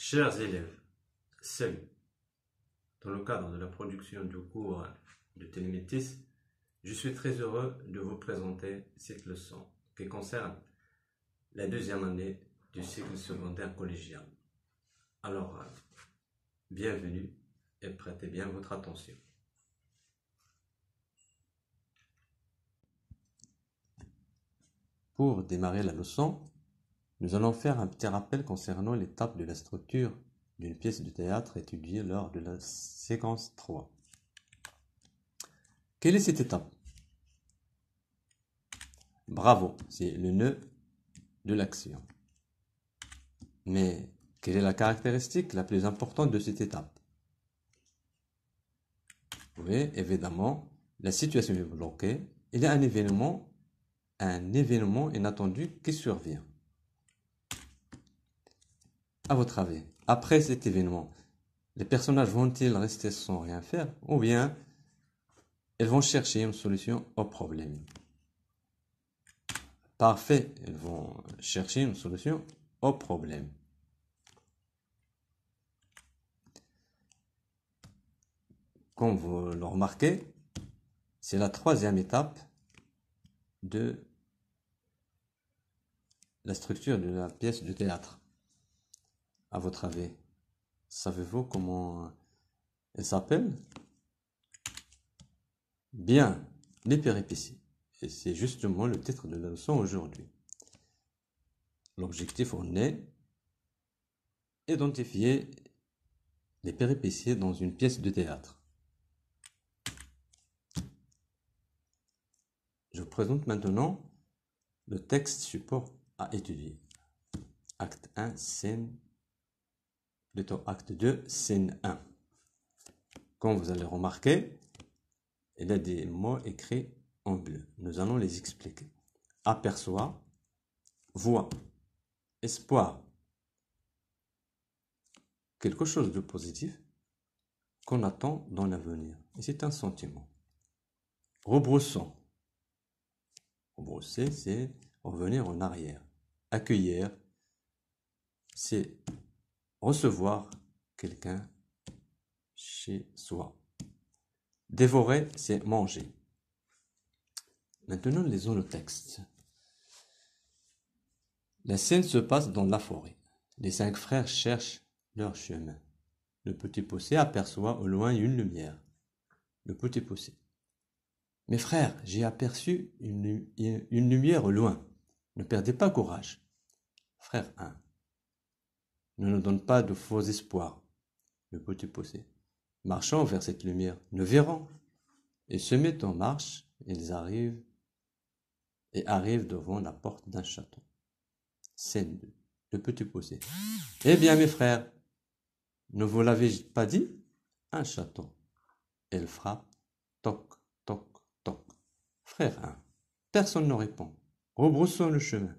Chers élèves, salut. Dans le cadre de la production du cours de télémétis, je suis très heureux de vous présenter cette leçon qui concerne la deuxième année du cycle secondaire collégial. Alors, bienvenue et prêtez bien votre attention. Pour démarrer la leçon, nous allons faire un petit rappel concernant l'étape de la structure d'une pièce de théâtre étudiée lors de la séquence 3. Quelle est cette étape Bravo, c'est le nœud de l'action. Mais quelle est la caractéristique la plus importante de cette étape Oui, évidemment, la situation est bloquée. Il y a un événement, un événement inattendu qui survient. À votre avis, après cet événement, les personnages vont-ils rester sans rien faire ou bien ils vont chercher une solution au problème Parfait, ils vont chercher une solution au problème. Comme vous le remarquez, c'est la troisième étape de la structure de la pièce de théâtre à votre avis Savez-vous comment euh, elle s'appelle Bien, les péripéties. Et c'est justement le titre de la leçon aujourd'hui. L'objectif en est identifier les péripéties dans une pièce de théâtre. Je vous présente maintenant le texte support à étudier. Acte 1, scène acte 2, scène 1. Comme vous allez remarquer, il y a des mots écrits en bleu. Nous allons les expliquer. Aperçoit, voit, espoir. Quelque chose de positif qu'on attend dans l'avenir. Et c'est un sentiment. Rebroussons. Rebrousser, c'est revenir en arrière. Accueillir, c'est recevoir quelqu'un chez soi. Dévorer, c'est manger. Maintenant, lisons le texte. La scène se passe dans la forêt. Les cinq frères cherchent leur chemin. Le petit poussé aperçoit au loin une lumière. Le petit poussé. Mes frères, j'ai aperçu une, une, lumière au loin. Ne perdez pas courage. Frère 1 ne nous donne pas de faux espoirs. Le petit poussé. Marchons vers cette lumière, nous verrons. Ils se mettent en marche, ils arrivent et arrivent devant la porte d'un château. Scène 2. Le petit poussé. Eh bien, mes frères, ne vous l'avez pas dit Un château. Elle frappe. Toc, toc, toc. Frère Personne ne répond. Rebroussons le chemin.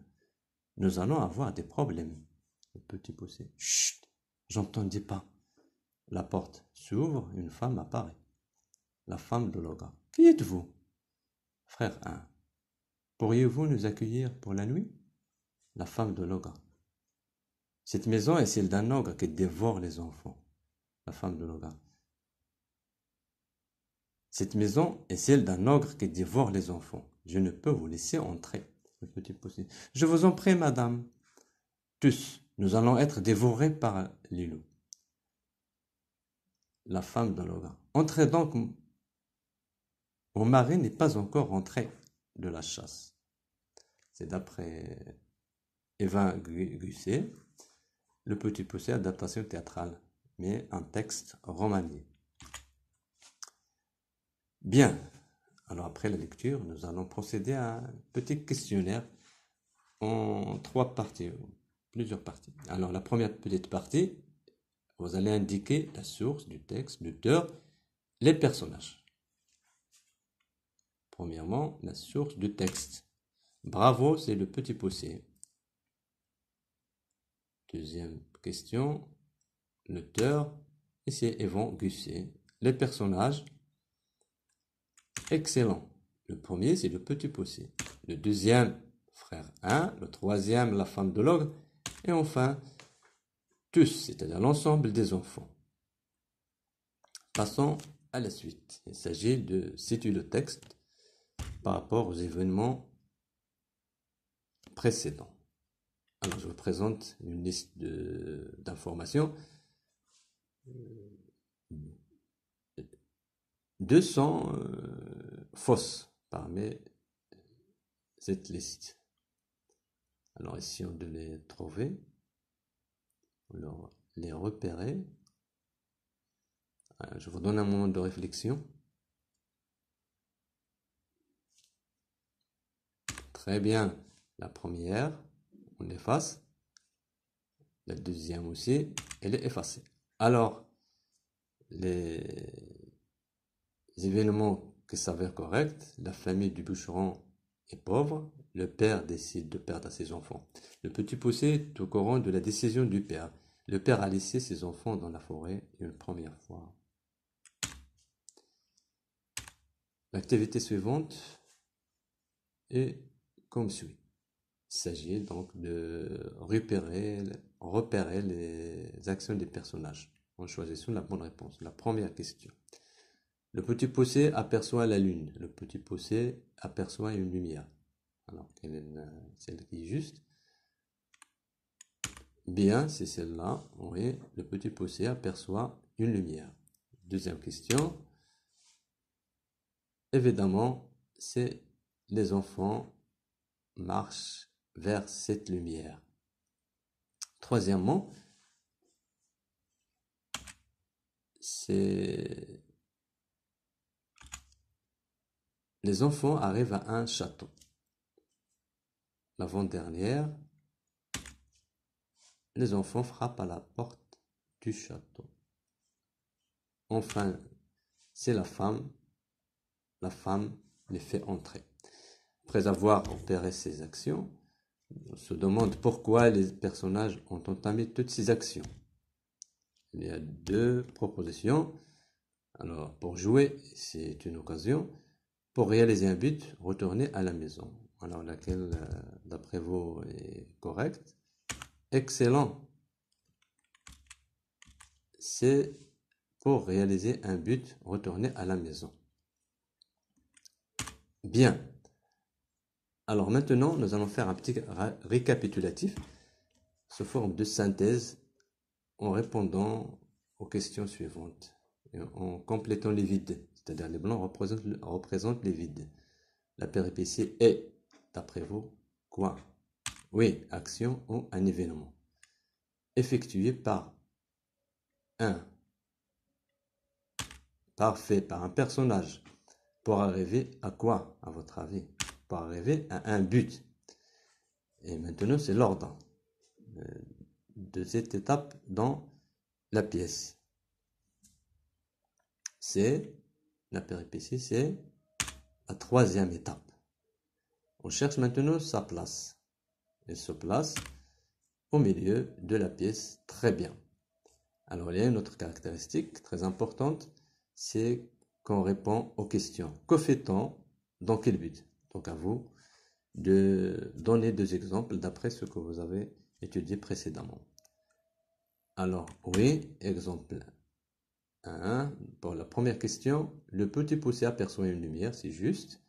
Nous allons avoir des problèmes petit poussé. Chut J'entendis pas. La porte s'ouvre, une femme apparaît. La femme de Loga. Qui êtes-vous Frère 1. Pourriez-vous nous accueillir pour la nuit La femme de Loga. Cette maison est celle d'un ogre qui dévore les enfants. La femme de Loga. Cette maison est celle d'un ogre qui dévore les enfants. Je ne peux vous laisser entrer. Le petit poussé. Je vous en prie, madame. Tous, nous allons être dévorés par les loups. La femme de Logan. Entrez donc. Mon mari n'est pas encore rentré de la chasse. C'est d'après Eva Gusset, Le Petit Poussé, adaptation théâtrale, mais un texte romanier. Bien, alors après la lecture, nous allons procéder à un petit questionnaire en trois parties plusieurs parties. Alors la première petite partie, vous allez indiquer la source du texte, l'auteur, les personnages. Premièrement, la source du texte. Bravo, c'est le petit poussé. Deuxième question, l'auteur, et c'est Les personnages, excellent. Le premier, c'est le petit poussé. Le deuxième, frère 1. Le troisième, la femme de l'homme. Et enfin, tous, c'est-à-dire l'ensemble des enfants. Passons à la suite. Il s'agit de situer le texte par rapport aux événements précédents. Alors, je vous présente une liste d'informations. 200 euh, fausses parmi cette liste. Alors essayons de les trouver, Alors, les repérer. Euh, je vous donne un moment de réflexion. Très bien. La première, on efface. La deuxième aussi, elle est effacée. Alors, les événements qui s'avèrent corrects, la famille du boucheron pauvre, le père décide de perdre ses enfants. Le petit poussé est au courant de la décision du père. Le père a laissé ses enfants dans la forêt une première fois. L'activité suivante est comme suit. Il s'agit donc de repérer, repérer les actions des personnages en choisissant la bonne réponse. La première question. Le petit poussé aperçoit la lune. Le petit poussé aperçoit une lumière. Alors, quelle est celle qui est juste Bien, c'est celle-là. Oui, le petit poussé aperçoit une lumière. Deuxième question. Évidemment, c'est les enfants marchent vers cette lumière. Troisièmement, c'est Les enfants arrivent à un château. L'avant-dernière, les enfants frappent à la porte du château. Enfin, c'est la femme. La femme les fait entrer. Après avoir opéré ces actions, on se demande pourquoi les personnages ont entamé toutes ces actions. Il y a deux propositions. Alors, pour jouer, c'est une occasion. Pour réaliser un but, retourner à la maison. Alors laquelle, euh, d'après vous, est correcte Excellent. C'est pour réaliser un but, retourner à la maison. Bien. Alors maintenant, nous allons faire un petit récapitulatif sous forme de synthèse en répondant aux questions suivantes et en complétant les vides c'est-à-dire les blancs représentent, les vides. La péripétie est, d'après vous, quoi Oui, action ou un événement effectué par un parfait par un personnage pour arriver à quoi à votre avis pour arriver à un but et maintenant c'est l'ordre euh, de cette étape dans la pièce c'est la péripétie, c'est la troisième étape. On cherche maintenant sa place. Elle se place au milieu de la pièce très bien. Alors, il y a une autre caractéristique très importante, c'est qu'on répond aux questions. Que fait-on Dans quel but Donc, à vous de donner deux exemples d'après ce que vous avez étudié précédemment. Alors, oui, exemple pour hein? la première question, le petit poussé aperçoit une lumière, c'est juste.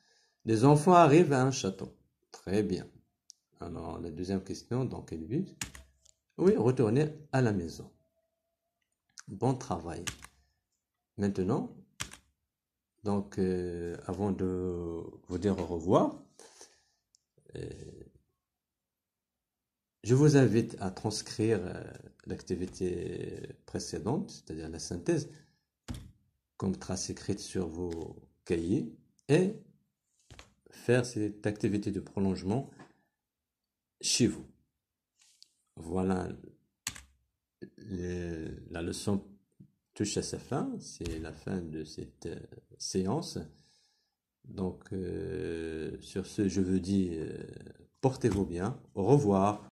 Les enfants arrivent à un château. Très bien. Alors, la deuxième question, dans quel but Oui, retourner à la maison. Bon travail. Maintenant, donc, euh, avant de vous dire au revoir, euh, je vous invite à transcrire euh, l'activité précédente, c'est-à-dire la synthèse, comme trace écrite sur vos cahiers, et faire cette activité de prolongement chez vous. Voilà, la leçon touche à sa fin, c'est la fin de cette euh, séance. Donc, euh, sur ce, je vous dis, portez-vous bien, au revoir.